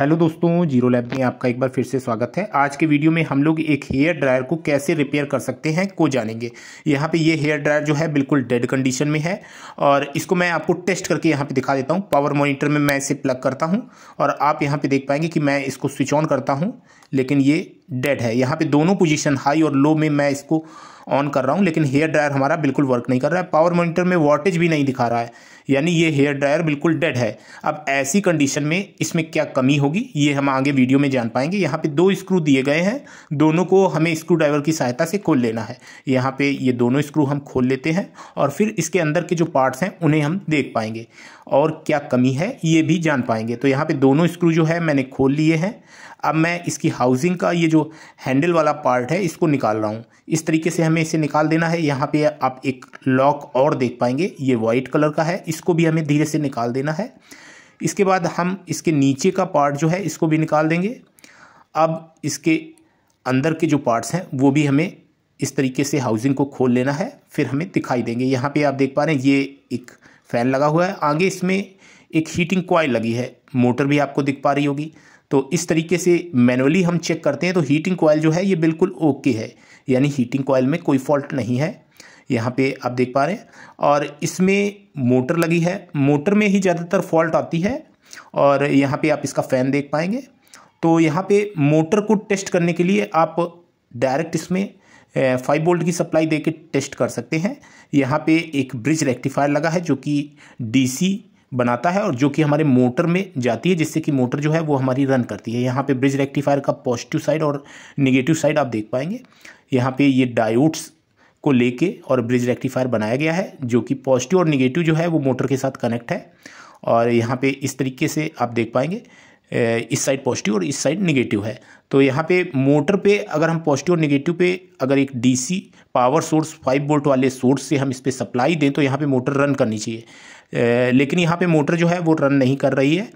hello दोस्तों zero lab में आपका एक बार फिर से स्वागत है आज के वीडियो में हम लोग एक हेयर ड्रायर को कैसे रिपेयर कर सकते हैं को जानेंगे यहाँ पे ये हेयर ड्रायर जो है बिल्कुल डेड कंडीशन में है और इसको मैं आपको टेस्ट करके यहाँ पे दिखा देता हूँ पावर मॉनिटर में मैं इसे प्लग करता हूँ और आप यहाँ पर देख पाएंगे कि मैं इसको स्विच ऑन करता हूँ लेकिन ये डेड है यहाँ पर दोनों पोजिशन हाई और लो में मैं इसको ऑन कर रहा हूँ लेकिन हेयर ड्रायर हमारा बिल्कुल वर्क नहीं कर रहा है पावर मोनिटर में वोल्टेज भी नहीं दिखा रहा है यानी ये हेयर ड्रायर बिल्कुल डेड है अब ऐसी कंडीशन में इसमें क्या कमी होगी ये हम आगे वीडियो में जान पाएंगे यहाँ पे दो स्क्रू दिए गए हैं दोनों को हमें स्क्रू ड्राइवर की सहायता से खोल लेना है यहाँ पे ये दोनों स्क्रू हम खोल लेते हैं और फिर इसके अंदर के जो पार्ट्स हैं उन्हें हम देख पाएंगे और क्या कमी है ये भी जान पाएंगे तो यहाँ पर दोनों स्क्रू जो है मैंने खोल लिए हैं अब मैं इसकी हाउसिंग का ये जो हैंडल वाला पार्ट है इसको निकाल रहा हूँ इस तरीके से हमें इसे निकाल देना है यहाँ पे आप एक लॉक और देख पाएंगे ये वाइट कलर का है इसको भी हमें धीरे से निकाल देना है इसके बाद हम इसके नीचे का पार्ट जो है इसको भी निकाल देंगे अब इसके अंदर के जो पार्ट्स हैं वो भी हमें इस तरीके से हाउसिंग को खोल लेना है फिर हमें दिखाई देंगे यहाँ पे आप देख पा रहे हैं ये एक फ़ैन लगा हुआ है आगे इसमें एक हीटिंग क्वाइल लगी है मोटर भी आपको दिख पा रही होगी तो इस तरीके से मैनुअली हम चेक करते हैं तो हीटिंग कोयल जो है ये बिल्कुल ओके है यानी हीटिंग कॉयल में कोई फॉल्ट नहीं है यहाँ पे आप देख पा रहे हैं और इसमें मोटर लगी है मोटर में ही ज़्यादातर फॉल्ट आती है और यहाँ पे आप इसका फ़ैन देख पाएंगे तो यहाँ पे मोटर को टेस्ट करने के लिए आप डायरेक्ट इसमें फाइव वोल्ट की सप्लाई देके टेस्ट कर सकते हैं यहाँ पे एक ब्रिज रेक्टिफायर लगा है जो कि डीसी बनाता है और जो कि हमारे मोटर में जाती है जिससे कि मोटर जो है वो हमारी रन करती है यहाँ पे ब्रिज रेक्टिफायर का पॉजिटिव साइड और नेगेटिव साइड आप देख पाएंगे यहाँ पे ये डायोड्स को लेके और ब्रिज रेक्टिफायर बनाया गया है जो कि पॉजिटिव और निगेटिव जो है वो मोटर के साथ कनेक्ट है और यहाँ पे इस तरीके से आप देख पाएंगे इस साइड पॉजिटिव और इस साइड निगेटिव है तो यहाँ पे मोटर पे अगर हम पॉजिटिव और निगेटिव पे अगर एक DC power source five volt वाले सोर्स से हम इस पर सप्लाई दें तो यहाँ पे मोटर रन करनी चाहिए लेकिन यहाँ पे मोटर जो है वो रन नहीं कर रही है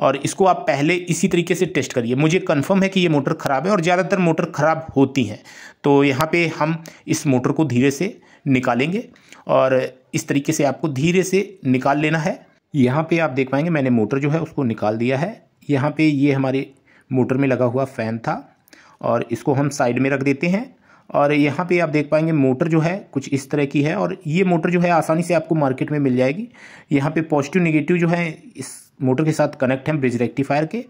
और इसको आप पहले इसी तरीके से टेस्ट करिए मुझे कन्फर्म है कि ये मोटर ख़राब है और ज़्यादातर मोटर ख़राब होती हैं तो यहाँ पर हम इस मोटर को धीरे से निकालेंगे और इस तरीके से आपको धीरे से निकाल लेना है यहाँ पे आप देख पाएंगे मैंने मोटर जो है उसको निकाल दिया है यहाँ पे ये हमारे मोटर में लगा हुआ फ़ैन था और इसको हम साइड में रख देते हैं और यहाँ पे आप देख पाएंगे मोटर जो है कुछ इस तरह की है और ये मोटर जो है आसानी से आपको मार्केट में मिल जाएगी यहाँ पे पॉजिटिव नेगेटिव जो है इस मोटर के साथ कनेक्ट हैं ब्रिज रेक्टिफायर के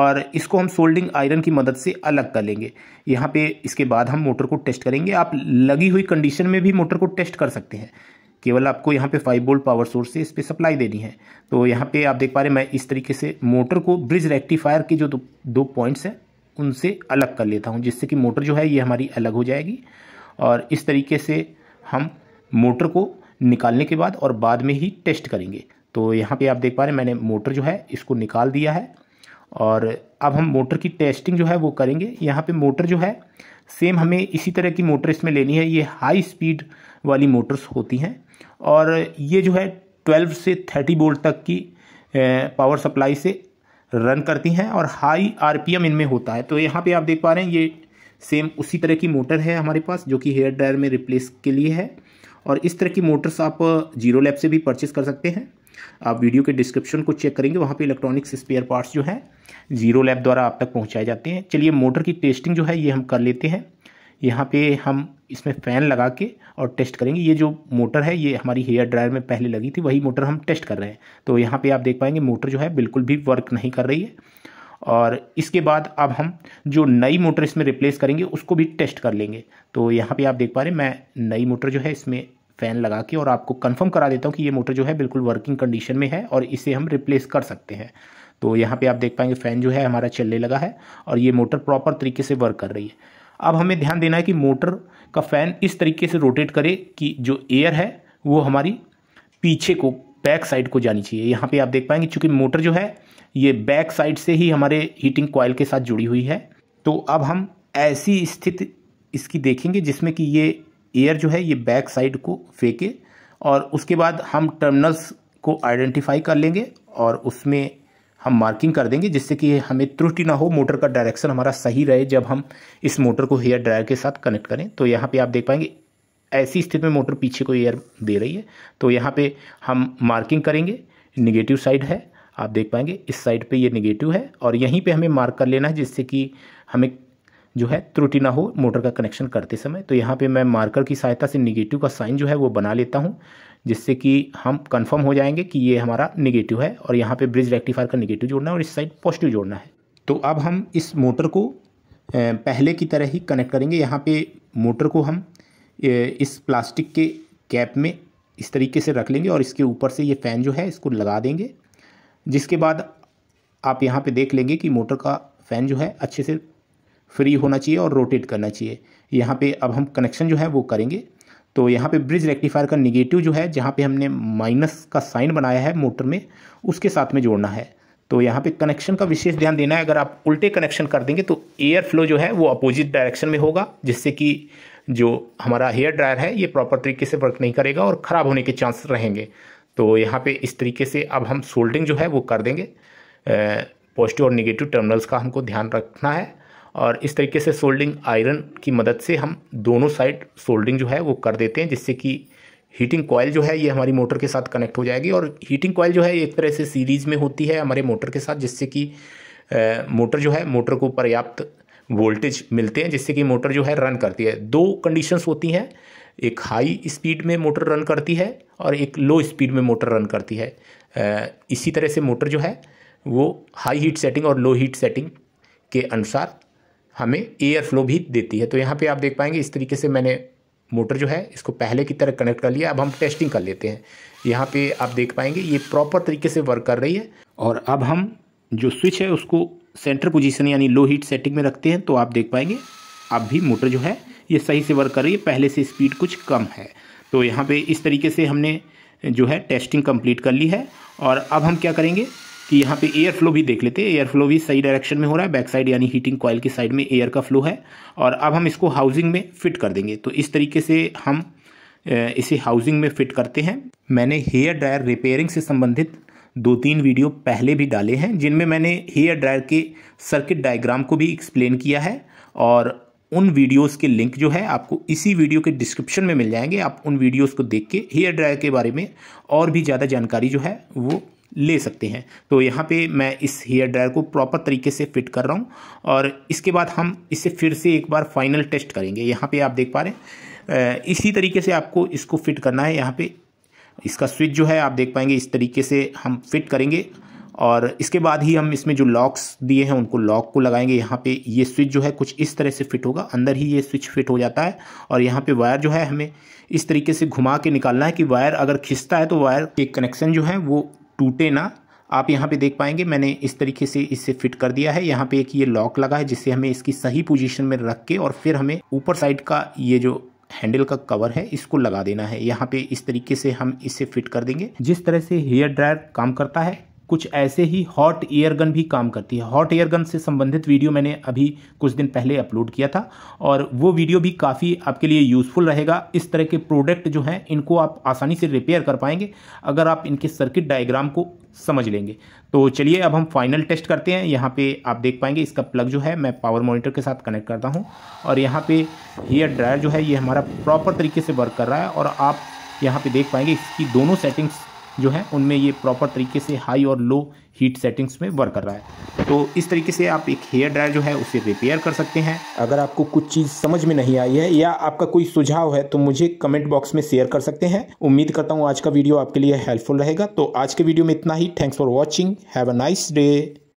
और इसको हम सोल्डिंग आयरन की मदद से अलग कर लेंगे यहाँ पे इसके बाद हम मोटर को टेस्ट करेंगे आप लगी हुई कंडीशन में भी मोटर को टेस्ट कर सकते हैं केवल आपको यहाँ पे फाइव वोल्ट पावर सोर्स से इस पर सप्लाई देनी है तो यहाँ पे आप देख पा रहे मैं इस तरीके से मोटर को ब्रिज रेक्टिफायर के जो दो, दो पॉइंट्स हैं उनसे अलग कर लेता हूँ जिससे कि मोटर जो है ये हमारी अलग हो जाएगी और इस तरीके से हम मोटर को निकालने के बाद और बाद में ही टेस्ट करेंगे तो यहाँ पर आप देख पा रहे हैं मैंने मोटर जो है इसको निकाल दिया है और अब हम मोटर की टेस्टिंग जो है वो करेंगे यहाँ पे मोटर जो है सेम हमें इसी तरह की मोटर इसमें लेनी है ये हाई स्पीड वाली मोटर्स होती हैं और ये जो है ट्वेल्व से थर्टी बोल्ट तक की पावर सप्लाई से रन करती हैं और हाई आरपीएम इनमें होता है तो यहाँ पे आप देख पा रहे हैं ये सेम उसी तरह की मोटर है हमारे पास जो कि हेयर ड्रायर में रिप्लेस के लिए है और इस तरह की मोटर्स आप जीरो लैब से भी परचेस कर सकते हैं आप वीडियो के डिस्क्रिप्शन को चेक करेंगे वहाँ पे इलेक्ट्रॉनिक्स स्पेयर पार्ट्स जो है जीरो लैब द्वारा आप तक पहुँचाए जाते हैं चलिए मोटर की टेस्टिंग जो है ये हम कर लेते हैं यहाँ पे हम इसमें फ़ैन लगा के और टेस्ट करेंगे ये जो मोटर है ये हमारी हेयर ड्रायर में पहले लगी थी वही मोटर हम टेस्ट कर रहे हैं तो यहाँ पर आप देख पाएंगे मोटर जो है बिल्कुल भी वर्क नहीं कर रही है और इसके बाद अब हम जो नई मोटर इसमें रिप्लेस करेंगे उसको भी टेस्ट कर लेंगे तो यहाँ पे आप देख पा रहे हैं मैं नई मोटर जो है इसमें फ़ैन लगा के और आपको कंफर्म करा देता हूँ कि ये मोटर जो है बिल्कुल वर्किंग कंडीशन में है और इसे हम रिप्लेस कर सकते हैं तो यहाँ पर आप देख पाएंगे फ़ैन जो है हमारा चलने लगा है और ये मोटर प्रॉपर तरीके से वर्क कर रही है अब हमें ध्यान देना है कि मोटर का फ़ैन इस तरीके से रोटेट करे कि जो एयर है वो हमारी पीछे को बैक साइड को जानी चाहिए यहाँ पे आप देख पाएंगे चूँकि मोटर जो है ये बैक साइड से ही हमारे हीटिंग कॉयल के साथ जुड़ी हुई है तो अब हम ऐसी स्थिति इसकी देखेंगे जिसमें कि ये एयर जो है ये बैक साइड को फेंके और उसके बाद हम टर्मिनल्स को आइडेंटिफाई कर लेंगे और उसमें हम मार्किंग कर देंगे जिससे कि हमें त्रुटि ना हो मोटर का डायरेक्शन हमारा सही रहे जब हम इस मोटर को हेयर ड्रायर के साथ कनेक्ट करें तो यहाँ पे आप देख पाएंगे ऐसी स्थिति में मोटर पीछे को एयर दे रही है तो यहाँ पे हम मार्किंग करेंगे निगेटिव साइड है आप देख पाएंगे इस साइड पे ये निगेटिव है और यहीं पे हमें मार्क कर लेना है जिससे कि हमें जो है त्रुटि ना हो मोटर का कनेक्शन करते समय तो यहाँ पे मैं मार्कर की सहायता से निगेटिव का साइन जो है वो बना लेता हूँ जिससे कि हम कन्फर्म हो जाएंगे कि ये हमारा निगेटिव है और यहाँ पर ब्रिज रेक्टिफायर का निगेटिव जोड़ना है और इस साइड पॉजिटिव जोड़ना है तो अब हम इस मोटर को पहले की तरह ही कनेक्ट करेंगे यहाँ पर मोटर को हम इस प्लास्टिक के कैप में इस तरीके से रख लेंगे और इसके ऊपर से ये फ़ैन जो है इसको लगा देंगे जिसके बाद आप यहाँ पे देख लेंगे कि मोटर का फ़ैन जो है अच्छे से फ्री होना चाहिए और रोटेट करना चाहिए यहाँ पे अब हम कनेक्शन जो है वो करेंगे तो यहाँ पे ब्रिज रेक्टिफायर का निगेटिव जो है जहाँ पे हमने माइनस का साइन बनाया है मोटर में उसके साथ में जोड़ना है तो यहाँ पे कनेक्शन का विशेष ध्यान देना है अगर आप उल्टे कनेक्शन कर देंगे तो एयर फ्लो जो है वो अपोजिट डायरेक्शन में होगा जिससे कि जो हमारा हेयर ड्रायर है ये प्रॉपर तरीके से वर्क नहीं करेगा और ख़राब होने के चांस रहेंगे तो यहाँ पे इस तरीके से अब हम सोल्डिंग जो है वो कर देंगे पॉजिटिव और निगेटिव टर्मिनल्स का हमको ध्यान रखना है और इस तरीके से सोल्डिंग आयरन की मदद से हम दोनों साइड सोल्डिंग जो है वो कर देते हैं जिससे कि हीटिंग कॉयल जो है ये हमारी मोटर के साथ कनेक्ट हो जाएगी और हीटिंग कॉयल जो है एक तरह से सीरीज में होती है हमारे मोटर के साथ जिससे कि मोटर जो है मोटर को पर्याप्त वोल्टेज मिलते हैं जिससे कि मोटर जो है रन करती है दो कंडीशंस होती हैं एक हाई स्पीड में मोटर रन करती है और एक लो स्पीड में मोटर रन करती है इसी तरह से मोटर जो है वो हाई हीट सेटिंग और लो हीट सेटिंग के अनुसार हमें एयर फ्लो भी देती है तो यहाँ पे आप देख पाएंगे इस तरीके से मैंने मोटर जो है इसको पहले की तरह कनेक्ट कर लिया अब हम टेस्टिंग कर लेते हैं यहाँ पे आप देख पाएंगे ये प्रॉपर तरीके से वर्क कर रही है और अब हम जो स्विच है उसको सेंटर पोजीशन यानी लो हीट सेटिंग में रखते हैं तो आप देख पाएंगे अब भी मोटर जो है ये सही से वर्क कर रही है पहले से स्पीड कुछ कम है तो यहाँ पे इस तरीके से हमने जो है टेस्टिंग कंप्लीट कर ली है और अब हम क्या करेंगे कि यहाँ पे एयर फ्लो भी देख लेते हैं एयर फ्लो भी सही डायरेक्शन में हो रहा है बैक साइड यानी हीटिंग कॉयल की साइड में एयर का फ्लो है और अब हम इसको हाउसिंग में फिट कर देंगे तो इस तरीके से हम इसे हाउसिंग में फिट करते हैं मैंने हेयर ड्रायर रिपेयरिंग से संबंधित दो तीन वीडियो पहले भी डाले हैं जिनमें मैंने हेयर ड्रायर के सर्किट डायग्राम को भी एक्सप्लेन किया है और उन वीडियोस के लिंक जो है आपको इसी वीडियो के डिस्क्रिप्शन में मिल जाएंगे आप उन वीडियोस को देख के हेयर ड्रायर के बारे में और भी ज़्यादा जानकारी जो है वो ले सकते हैं तो यहाँ पे मैं इस हेयर ड्रायर को प्रॉपर तरीके से फिट कर रहा हूँ और इसके बाद हम इसे फिर से एक बार फाइनल टेस्ट करेंगे यहाँ पर आप देख पा रहे हैं इसी तरीके से आपको इसको फिट करना है यहाँ पर इसका स्विच जो है आप देख पाएंगे इस तरीके से हम फिट करेंगे और इसके बाद ही हम इसमें जो लॉक्स दिए हैं उनको लॉक को लगाएंगे यहाँ पे ये स्विच जो है कुछ इस तरह से फिट होगा अंदर ही ये स्विच फिट हो जाता है और यहाँ पे वायर जो है हमें इस तरीके से घुमा के निकालना है कि वायर अगर खिंचता है तो वायर के कनेक्शन जो है वो टूटे ना आप यहाँ पे देख पाएंगे मैंने इस तरीके से इसे फिट कर दिया है यहाँ पे एक ये लॉक लगा है जिससे हमें इसकी सही पोजीशन में रख के और फिर हमें ऊपर साइड का ये जो हैंडल का कवर है इसको लगा देना है यहाँ पे इस तरीके से हम इसे फिट कर देंगे जिस तरह से हेयर ड्रायर काम करता है कुछ ऐसे ही हॉट एयर गन भी काम करती है हॉट एयर गन से संबंधित वीडियो मैंने अभी कुछ दिन पहले अपलोड किया था और वो वीडियो भी काफ़ी आपके लिए यूज़फुल रहेगा इस तरह के प्रोडक्ट जो हैं इनको आप आसानी से रिपेयर कर पाएंगे अगर आप इनके सर्किट डायग्राम को समझ लेंगे तो चलिए अब हम फाइनल टेस्ट करते हैं यहाँ पे आप देख पाएंगे इसका प्लग जो है मैं पावर मॉनिटर के साथ कनेक्ट करता हूँ और यहाँ पे हेयर ड्रायर जो है ये हमारा प्रॉपर तरीके से वर्क कर रहा है और आप यहाँ पे देख पाएंगे इसकी दोनों सेटिंग्स जो है उनमें ये प्रॉपर तरीके से हाई और लो हीट सेटिंग्स में वर्क कर रहा है तो इस तरीके से आप एक हेयर ड्रायर जो है उसे रिपेयर कर सकते हैं अगर आपको कुछ चीज़ समझ में नहीं आई है या आपका कोई सुझाव है तो मुझे कमेंट बॉक्स में शेयर कर सकते हैं उम्मीद करता हूँ आज का वीडियो आपके लिए हेल्पफुल रहेगा तो आज के वीडियो में इतना ही thanks for watching have a nice day